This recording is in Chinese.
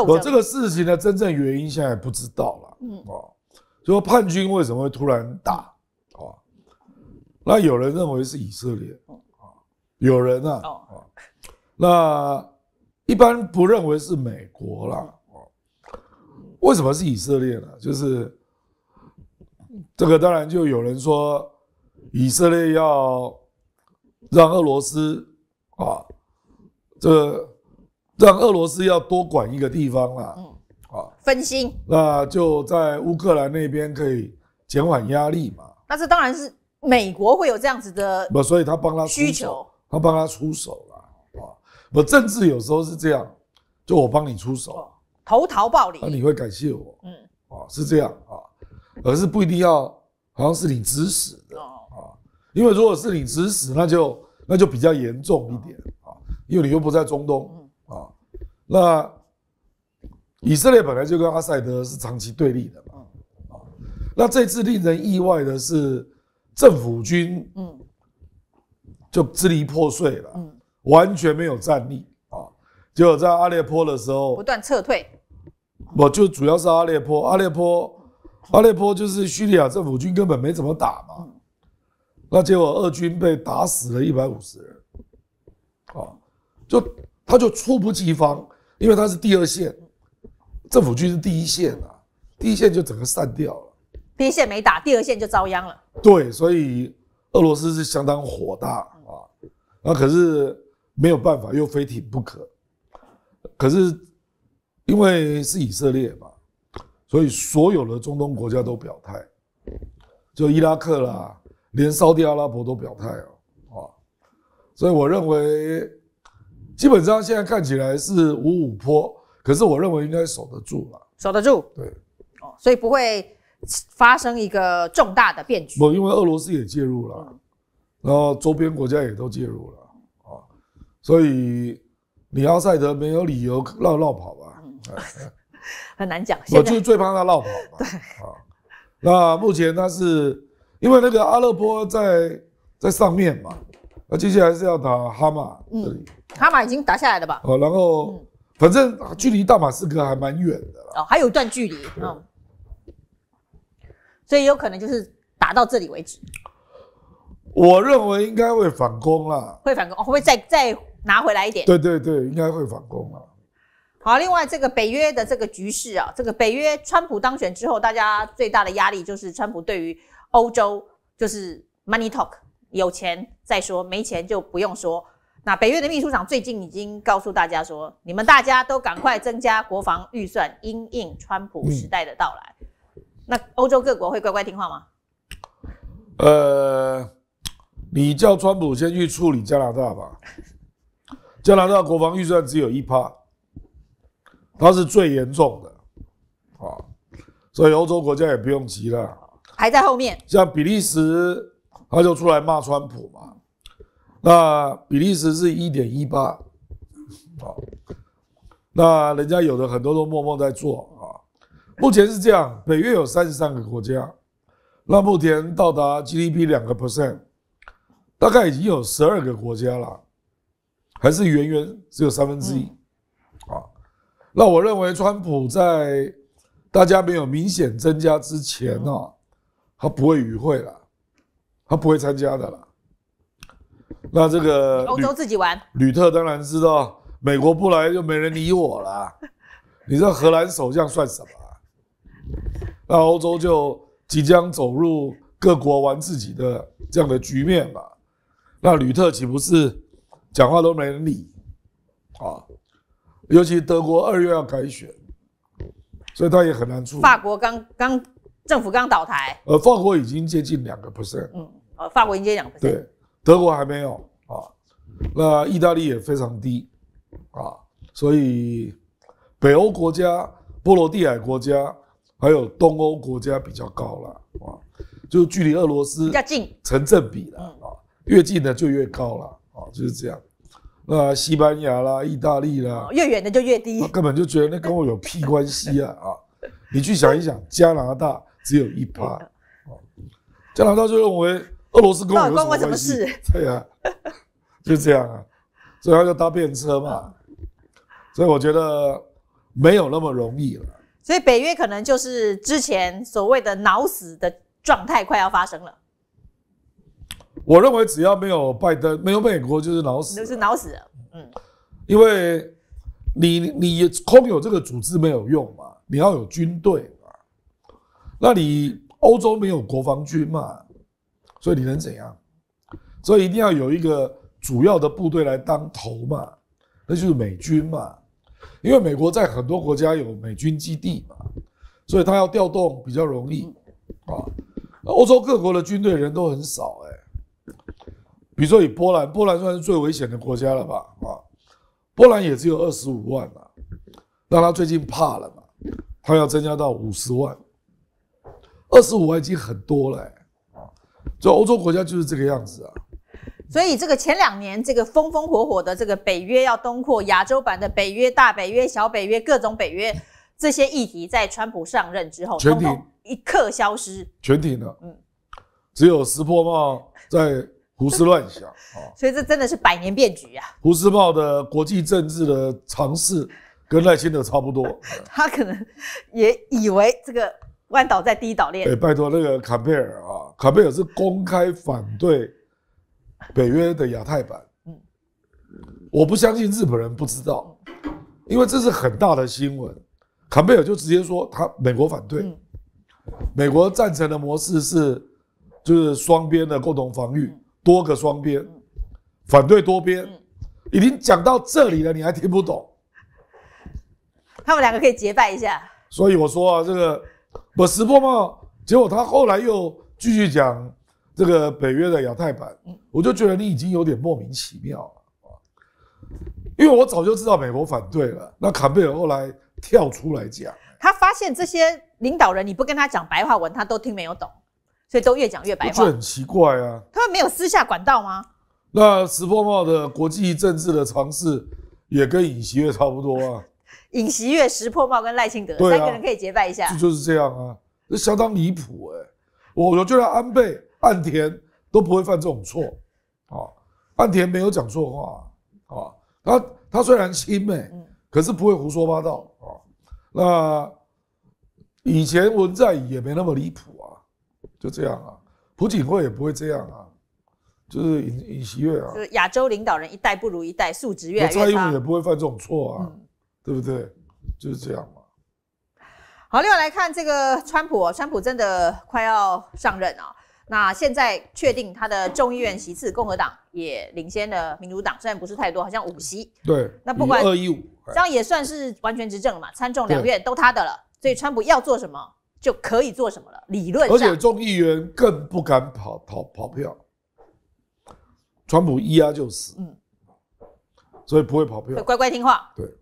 我这个事情的真正原因现在不知道了，嗯，哦，说叛军为什么会突然打，哦，那有人认为是以色列，啊，有人呢，哦，那一般不认为是美国了，哦，为什么是以色列呢？就是这个，当然就有人说以色列要让俄罗斯啊，这个。让俄罗斯要多管一个地方啦，嗯，啊，分心，那就在乌克兰那边可以减缓压力嘛。那是当然是美国会有这样子的，不，所以他帮他需求，他帮他出手了，啊，不，政治有时候是这样，就我帮你出手，投桃报李，那你会感谢我，嗯，啊，是这样啊，而是不一定要好像是你指使的，啊，因为如果是你指使，那就那就比较严重一点啊，因为你又不在中东。那以色列本来就跟阿塞德是长期对立的，啊，那这次令人意外的是，政府军嗯就支离破碎了，嗯，完全没有战力啊。结果在阿列坡的时候，不断撤退，我就主要是阿列坡，阿列坡，阿列坡就是叙利亚政府军根本没怎么打嘛，那结果二军被打死了一百五十人，啊，就他就猝不及防。因为它是第二线，政府军是第一线啊，第一线就整个散掉了，第一线没打，第二线就遭殃了。对，所以俄罗斯是相当火大啊，那可是没有办法，又非挺不可。可是因为是以色列嘛，所以所有的中东国家都表态，就伊拉克啦，连沙地阿拉伯都表态了啊，所以我认为。基本上现在看起来是五五坡，可是我认为应该守得住了，守得住，对，哦，所以不会发生一个重大的变局。因为俄罗斯也介入了，然后周边国家也都介入了啊，所以里奥塞德没有理由绕绕跑吧？很难讲，我就最怕他绕跑。嘛。对，啊，那目前他是因为那个阿勒颇在在上面嘛，那接下来是要打哈马这里。哈马已经打下来了吧？哦，然后，反正距离大马士革还蛮远的啦。哦，还有一段距离。嗯，所以有可能就是打到这里为止。我认为应该会反攻了。会反攻，会不会再再拿回来一点？对对对，应该会反攻了。好，另外这个北约的这个局势啊，这个北约，川普当选之后，大家最大的压力就是川普对于欧洲就是 money talk，有钱再说，没钱就不用说。那北约的秘书长最近已经告诉大家说，你们大家都赶快增加国防预算，因应川普时代的到来。那欧洲各国会乖乖听话吗？呃，你叫川普先去处理加拿大吧，加拿大国防预算只有一趴，它是最严重的啊，所以欧洲国家也不用急了，还在后面。像比利时他就出来骂川普嘛。那比利时是一点一八，啊，那人家有的很多都默默在做啊。目前是这样，北约有三十三个国家，那目前到达 GDP 两个 percent，大概已经有十二个国家了，还是远远只有三分之一，啊，那我认为川普在大家没有明显增加之前呢，他不会与会了，他不会参加的了。那这个 欧洲自己玩，吕特当然知道，美国不来就没人理我了。你知道荷兰首相算什么？那欧洲就即将走入各国玩自己的这样的局面吧。那吕特岂不是讲话都没人理啊？尤其德国二月要改选，所以他也很难出。法国刚刚政府刚倒台，呃，法国已经接近两个 percent，嗯，呃，法国已经接近两个 percent。德国还没有啊，那意大利也非常低，啊，所以北欧国家、波罗的海国家还有东欧国家比较高了啊，就距离俄罗斯越近成正比了啊，越近的就越高了啊，就是这样。那西班牙啦、意大利啦，越远的就越低，根本就觉得那跟我有屁关系啊啊！你去想一想，加拿大只有一趴，加拿大就认为。俄罗斯跟我有什么关系？对呀，就这样啊，所以就搭便车嘛。所以我觉得没有那么容易了。所以北约可能就是之前所谓的脑死的状态快要发生了。我认为只要没有拜登，没有美国，就是脑死，就是脑死了。嗯，因为你你空有这个组织没有用嘛，你要有军队嘛。那你欧洲没有国防军嘛？所以你能怎样？所以一定要有一个主要的部队来当头嘛，那就是美军嘛，因为美国在很多国家有美军基地嘛，所以他要调动比较容易啊。欧洲各国的军队人都很少哎，比如说以波兰，波兰算是最危险的国家了吧？啊，波兰也只有二十五万嘛，那他最近怕了嘛，他要增加到五十万，二十五万已经很多了。所以欧洲国家就是这个样子啊。所以这个前两年这个风风火火的这个北约要东扩，亚洲版的北约、大北约、小北约、各种北约这些议题，在川普上任之后，全体一刻消失。全体呢？嗯，只有石破茂在胡思乱想啊。所以这真的是百年变局啊。胡思茂的国际政治的尝试，跟赖清德差不多。他可能也以为这个弯岛在第一岛链。哎，拜托那个坎贝尔啊。卡贝尔是公开反对北约的亚太版，我不相信日本人不知道，因为这是很大的新闻。卡贝尔就直接说他美国反对，美国赞成的模式是就是双边的共同防御，多个双边反对多边，已经讲到这里了，你还听不懂？他们两个可以结拜一下。所以我说啊，这个不是，播吗？结果他后来又。继续讲这个北约的亚太版，我就觉得你已经有点莫名其妙了因为我早就知道美国反对了，那坎贝尔后来跳出来讲，他发现这些领导人你不跟他讲白话文，他都听没有懂，所以都越讲越白话。这很奇怪啊！他们没有私下管道吗？那石破茂的国际政治的尝试，也跟尹锡悦差不多啊。尹锡悦、石破茂跟赖清德三个人可以结拜一下，就是这样啊，相当离谱哎。我我觉得安倍、岸田都不会犯这种错，啊，岸田没有讲错话，啊，他他虽然亲美，可是不会胡说八道，啊，那以前文在寅也没那么离谱啊，就这样啊，朴槿惠也不会这样啊，就是尹尹锡悦啊，就是亚洲领导人一代不如一代，素质越越差，蔡英文也不会犯这种错啊，对不对？就是这样嘛。好，另外来看这个川普，川普真的快要上任啊。那现在确定他的众议院席次，共和党也领先了民主党，虽然不是太多，好像五席。对，那不管二一五，这样也算是完全执政了嘛，参众两院都他的了。所以川普要做什么就可以做什么了，理论上。而且众议员更不敢跑跑跑票，川普一压就死，嗯，所以不会跑票，乖乖听话，对。